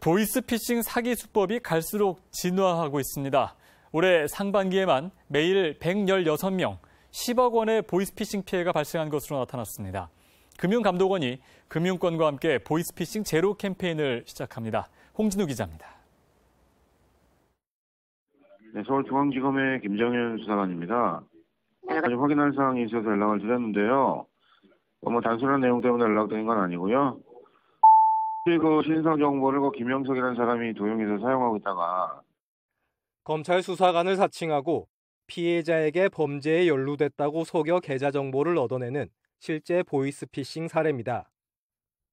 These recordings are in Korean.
보이스피싱 사기 수법이 갈수록 진화하고 있습니다. 올해 상반기에만 매일 116명, 10억 원의 보이스피싱 피해가 발생한 것으로 나타났습니다. 금융감독원이 금융권과 함께 보이스피싱 제로 캠페인을 시작합니다. 홍진우 기자입니다. 네, 서울중앙지검의 김정현 수사관입니다. 네, 아직 확인할 사항이 있어서 연락을 드렸는데요. 뭐 단순한 내용 때문에 연락드린 건 아니고요. 그 신상 정보를 그 김영석이라는 사람이 도용해서 사용하고 있다가 검찰 수사관을 사칭하고 피해자에게 범죄에 연루됐다고 속여 계좌 정보를 얻어내는 실제 보이스피싱 사례입니다.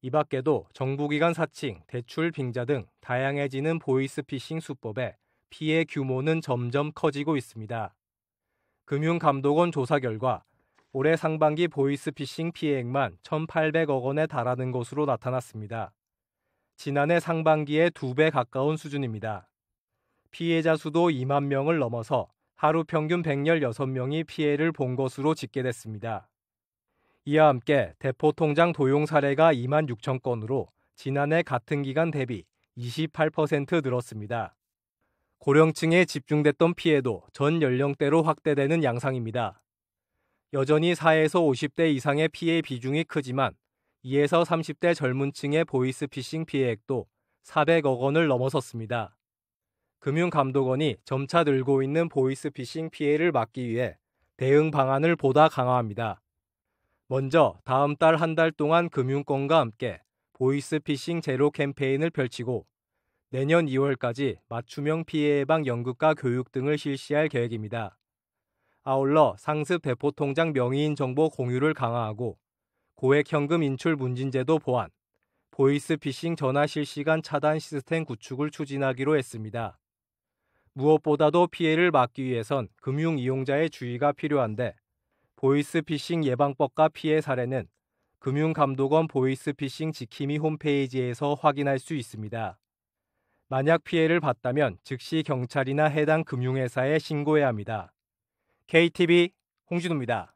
이 밖에도 정부기관 사칭, 대출 빙자 등 다양해지는 보이스피싱 수법에 피해 규모는 점점 커지고 있습니다. 금융감독원 조사 결과 올해 상반기 보이스피싱 피해액만 1,800억 원에 달하는 것으로 나타났습니다. 지난해 상반기에 2배 가까운 수준입니다. 피해자 수도 2만 명을 넘어서 하루 평균 116명이 피해를 본 것으로 집계됐습니다. 이와 함께 대포 통장 도용 사례가 2만 6천 건으로 지난해 같은 기간 대비 28% 늘었습니다. 고령층에 집중됐던 피해도 전 연령대로 확대되는 양상입니다. 여전히 4에서 50대 이상의 피해 비중이 크지만 2에서 30대 젊은 층의 보이스피싱 피해액도 400억 원을 넘어섰습니다. 금융감독원이 점차 늘고 있는 보이스피싱 피해를 막기 위해 대응 방안을 보다 강화합니다. 먼저 다음 달 한달 달 동안 금융권과 함께 보이스피싱 제로 캠페인을 펼치고 내년 2월까지 맞춤형 피해 예방 연극과 교육 등을 실시할 계획입니다. 아울러 상습 대포통장 명의인 정보 공유를 강화하고 고액현금 인출 문진제도 보완, 보이스피싱 전화 실시간 차단 시스템 구축을 추진하기로 했습니다. 무엇보다도 피해를 막기 위해선 금융 이용자의 주의가 필요한데 보이스피싱 예방법과 피해 사례는 금융감독원 보이스피싱 지킴이 홈페이지에서 확인할 수 있습니다. 만약 피해를 봤다면 즉시 경찰이나 해당 금융회사에 신고해야 합니다. KTV 홍진우입니다.